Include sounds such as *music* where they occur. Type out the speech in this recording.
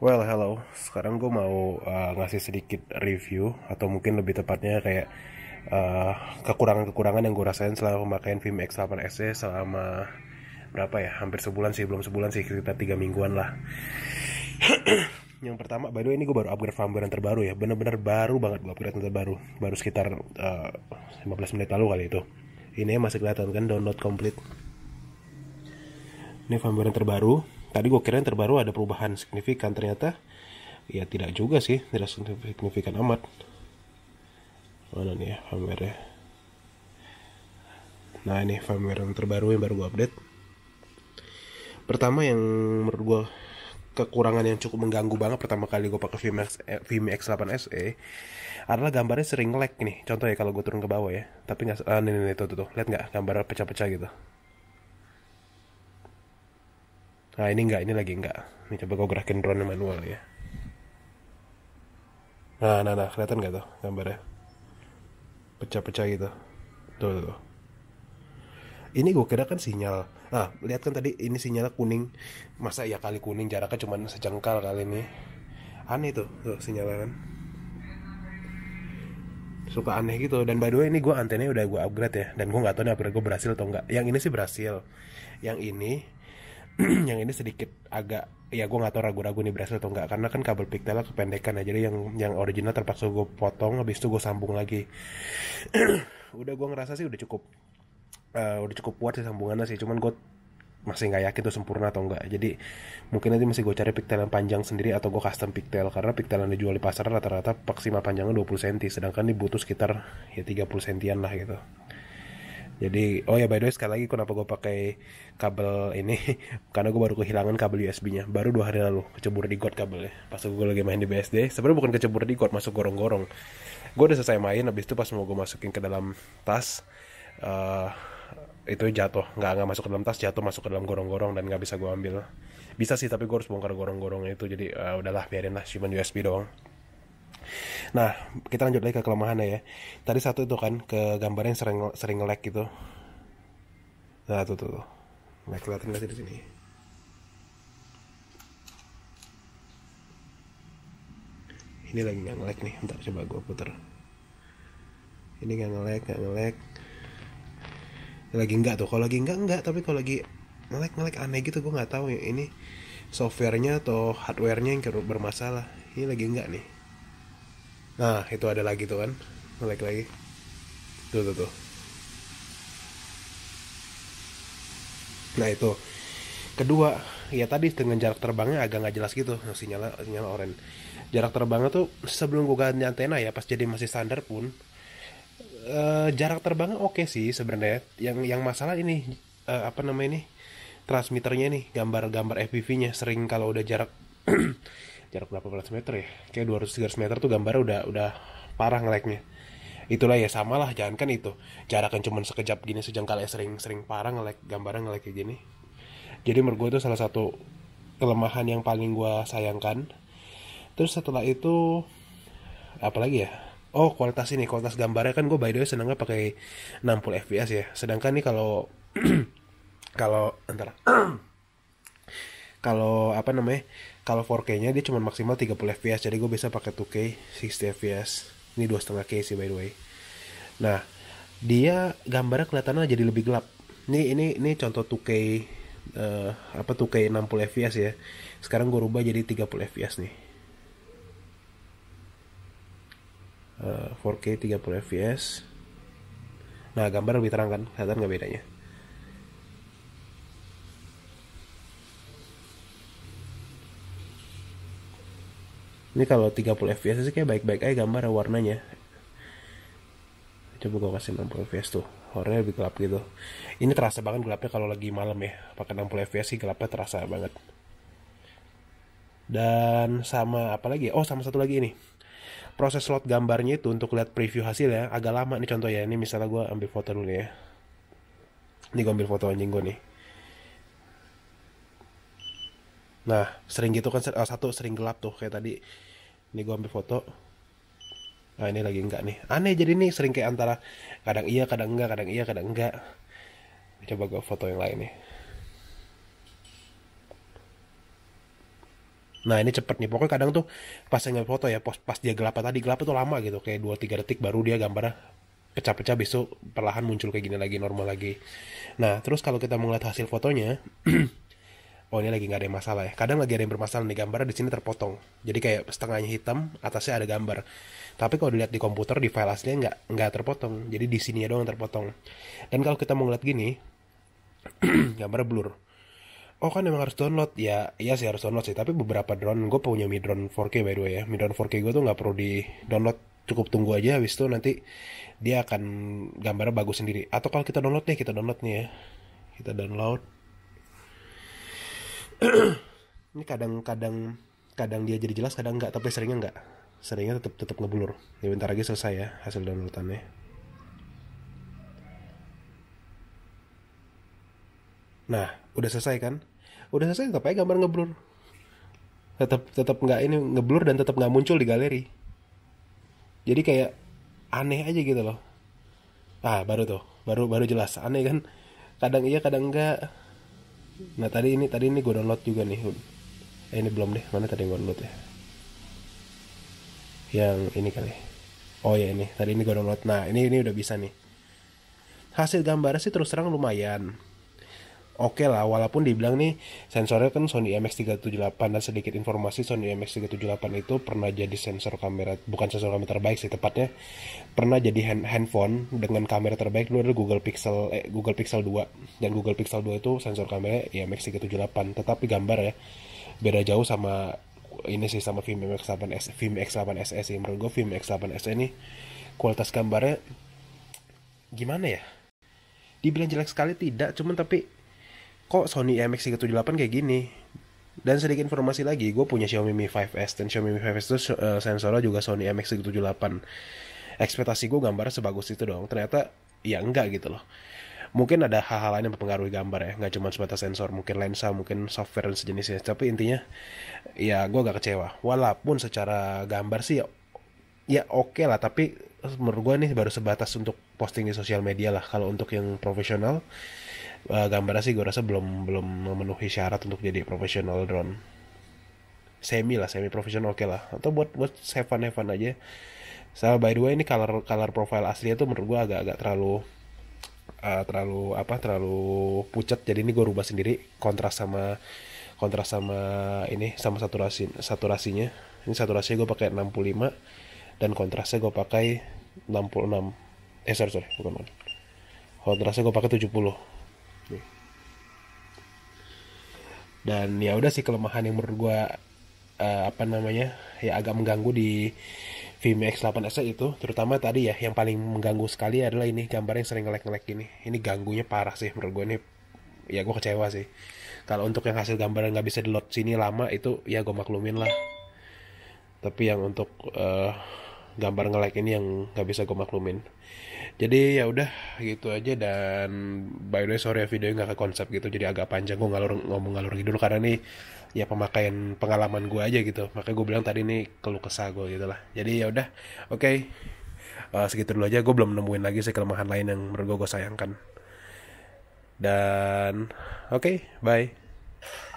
Well, hello. Sekarang gue mau uh, ngasih sedikit review atau mungkin lebih tepatnya kayak eh, kekurangan-kekurangan uh, yang gue rasain selama pemakaian film X8SC ya selama berapa ya? Hampir sebulan sih, belum sebulan sih, sekitar tiga mingguan lah. *clears throat* yang pertama, by the way ini gue baru upgrade firmware yang terbaru ya. Bener-bener baru banget gue upgrade yang terbaru. Baru sekitar uh, eh, 15 menit lalu kali itu. Ini masih kelihatan kan download complete. Ini firmware yang terbaru tadi gue kira yang terbaru ada perubahan signifikan ternyata ya tidak juga sih tidak signifikan amat mana nih ya firmware -nya? nah ini firmware yang terbaru yang baru gue update pertama yang menurut gue kekurangan yang cukup mengganggu banget pertama kali gue pakai Vimi, X, 8 SE adalah gambarnya sering lag nih contoh ya kalau gue turun ke bawah ya tapi nggak ah, nih, nih, nih tuh tuh, tuh. lihat nggak gambar pecah-pecah gitu nah ini enggak ini lagi enggak ini coba gue gerakin drone manual ya nah nah nah kelihatan nggak tuh gambarnya pecah-pecah gitu tuh tuh, tuh. ini gue kira kan sinyal nah lihat kan tadi ini sinyalnya kuning masa ya kali kuning jaraknya cuma sejengkal kali ini aneh tuh tuh sinyalnya kan suka aneh gitu dan by the way ini gue antenanya udah gue upgrade ya dan gue nggak tahu nih upgrade gue berhasil atau enggak yang ini sih berhasil yang ini *clears throat* yang ini sedikit agak ya gue nggak tahu ragu-ragu nih berhasil atau enggak karena kan kabel pigtailnya kependekan ya jadi yang yang original terpaksa gue potong habis itu gue sambung lagi *clears throat* udah gue ngerasa sih udah cukup uh, udah cukup kuat sih sambungannya sih cuman gue masih nggak yakin tuh sempurna atau enggak jadi mungkin nanti masih gue cari pigtail yang panjang sendiri atau gue custom pigtail karena pigtail yang dijual di pasar rata-rata maksimal panjangnya 20 cm sedangkan ini butuh sekitar ya 30 cm lah gitu jadi oh ya by the way sekali lagi kenapa gue pakai kabel ini *laughs* karena gue baru kehilangan kabel USB-nya baru dua hari lalu kecebur di god kabelnya pas gue lagi main di BSD sebenarnya bukan kecebur di god masuk gorong-gorong gue udah selesai main habis itu pas mau gue masukin ke dalam tas uh, itu jatuh nggak nggak masuk ke dalam tas jatuh masuk ke dalam gorong-gorong dan nggak bisa gue ambil bisa sih tapi gue harus bongkar gorong gorong itu jadi uh, udahlah biarin lah cuman USB doang Nah, kita lanjut lagi ke kelemahannya ya. Tadi satu itu kan ke gambar yang sering sering nge-lag gitu. Nah, tuh tuh. tuh. Nah, kelihatan nggak sih di sini? Ini lagi nggak nge-lag nih. ntar coba gue putar Ini nggak nge-lag, nggak nge-lag. Lagi nggak tuh. Kalau lagi nggak nggak, tapi kalau lagi nge-lag nge-lag aneh gitu gue nggak tahu ya ini softwarenya atau hardwarenya yang bermasalah. Ini lagi nggak nih. Nah, itu ada lagi tuh kan. Nge-like lagi. Tuh, tuh, tuh. Nah, itu. Kedua, ya tadi dengan jarak terbangnya agak nggak jelas gitu. Nah, sinyal, sinyal orange. Jarak terbangnya tuh sebelum gue ganti antena ya, pas jadi masih standar pun. Uh, jarak terbangnya oke okay sih sebenarnya. Yang yang masalah ini uh, apa namanya ini? Transmitternya nih, gambar-gambar FPV-nya sering kalau udah jarak *clears throat* jarak berapa belas meter ya kayak 200-300 meter tuh gambar udah udah parah ngeleknya itulah ya samalah kan itu jarak yang cuma sekejap gini sejengkal ya sering-sering parah ngelek gambarnya ngelek kayak gini jadi menurut gue itu salah satu kelemahan yang paling gue sayangkan terus setelah itu apalagi ya oh kualitas ini kualitas gambarnya kan gue by the way senangnya pakai 60 fps ya sedangkan nih kalau *clears throat* kalau antara *clears throat* kalau apa namanya kalau 4K-nya dia cuma maksimal 30 fps jadi gue bisa pakai 2K 60 fps ini 2,5K sih by the way nah dia gambarnya kelihatannya jadi lebih gelap ini ini ini contoh 2K uh, eh, apa 2K 60 fps ya sekarang gue rubah jadi 30 fps nih uh, 4K 30 fps nah gambar lebih terang kan kelihatan nggak bedanya ini kalau 30 fps sih kayak baik-baik aja gambar warnanya coba gue kasih 60 fps tuh warnanya lebih gelap gitu ini terasa banget gelapnya kalau lagi malam ya pakai 60 fps sih gelapnya terasa banget dan sama apa lagi ya? oh sama satu lagi ini proses slot gambarnya itu untuk lihat preview hasilnya agak lama nih contoh ya ini misalnya gue ambil foto dulu ya ini gue ambil foto anjing gue nih nah sering gitu kan ah, satu sering gelap tuh kayak tadi ini gue ambil foto nah ini lagi enggak nih aneh jadi nih sering kayak antara kadang iya kadang enggak kadang iya kadang enggak coba gue foto yang lain nih Nah ini cepet nih pokoknya kadang tuh pas ngambil foto ya pas, pas dia gelap tadi gelap tuh lama gitu kayak 2-3 detik baru dia gambarnya pecah-pecah besok perlahan muncul kayak gini lagi normal lagi. Nah terus kalau kita melihat hasil fotonya *clears throat* oh ini lagi nggak ada yang masalah ya kadang lagi ada yang bermasalah nih gambarnya di sini terpotong jadi kayak setengahnya hitam atasnya ada gambar tapi kalau dilihat di komputer di file aslinya nggak nggak terpotong jadi di sini doang terpotong dan kalau kita mau ngeliat gini *clears throat* gambar blur oh kan emang harus download ya iya sih harus download sih tapi beberapa drone gue punya mi drone 4K by the way ya mi drone 4K gue tuh nggak perlu di download cukup tunggu aja habis itu nanti dia akan gambarnya bagus sendiri atau kalau kita download nih kita download nih ya kita download *clears throat* ini kadang-kadang kadang dia jadi jelas kadang nggak tapi seringnya nggak seringnya tetap tetap ngeblur ya bentar lagi selesai ya hasil downloadannya nah udah selesai kan udah selesai tetap aja gambar ngeblur tetap tetap nggak ini ngeblur dan tetap nggak muncul di galeri jadi kayak aneh aja gitu loh ah baru tuh baru baru jelas aneh kan kadang iya kadang enggak nah tadi ini tadi ini gue download juga nih eh ini belum deh mana tadi gue download ya yang ini kali oh ya ini tadi ini gue download nah ini ini udah bisa nih hasil gambarnya sih terus terang lumayan oke okay lah walaupun dibilang nih sensornya kan Sony MX378 dan sedikit informasi Sony MX378 itu pernah jadi sensor kamera bukan sensor kamera terbaik sih tepatnya pernah jadi hand handphone dengan kamera terbaik dulu ada Google Pixel eh, Google Pixel 2 dan Google Pixel 2 itu sensor kamera ya MX378 tetapi gambar ya beda jauh sama ini sih sama film X8S film X8 s e sih menurut gue film X8 S e ini kualitas gambarnya gimana ya dibilang jelek sekali tidak cuman tapi kok Sony MX378 kayak gini dan sedikit informasi lagi gue punya Xiaomi Mi 5S dan Xiaomi Mi 5S itu uh, sensornya juga Sony MX378 ekspektasi gue gambar sebagus itu dong ternyata ya enggak gitu loh mungkin ada hal-hal lain yang mempengaruhi gambar ya nggak cuma sebatas sensor mungkin lensa mungkin software dan sejenisnya tapi intinya ya gue gak kecewa walaupun secara gambar sih ya, ya oke okay lah tapi menurut gue nih baru sebatas untuk posting di sosial media lah kalau untuk yang profesional uh, eh, gambar sih gue rasa belum belum memenuhi syarat untuk jadi profesional drone semi lah semi profesional oke okay lah atau buat buat Seven Evan aja sama so, by the way ini color color profile aslinya tuh menurut gue agak-agak terlalu uh, terlalu apa terlalu pucat jadi ini gue rubah sendiri kontras sama kontras sama ini sama saturasi saturasinya ini saturasinya gue pakai 65 dan kontrasnya gue pakai 66 eh sorry sorry bukan kontrasnya gue pakai 70 dan ya udah sih kelemahan yang menurut gue uh, apa namanya ya agak mengganggu di x 8 s itu terutama tadi ya yang paling mengganggu sekali adalah ini gambar yang sering ngelek-ngelek ini ini ganggunya parah sih menurut gue ini ya gue kecewa sih kalau untuk yang hasil yang nggak bisa di load sini lama itu ya gue maklumin lah tapi yang untuk uh, gambar nge-like ini yang nggak bisa gue maklumin jadi ya udah gitu aja dan by the way sorry ya videonya nggak ke konsep gitu jadi agak panjang gue ngalur ngomong ngalur gitu dulu karena ini ya pemakaian pengalaman gue aja gitu makanya gue bilang tadi ini keluh kesah gue gitu lah jadi ya udah oke okay. uh, eh, segitu dulu aja gue belum nemuin lagi sih kelemahan lain yang menurut gue gue sayangkan dan oke okay, bye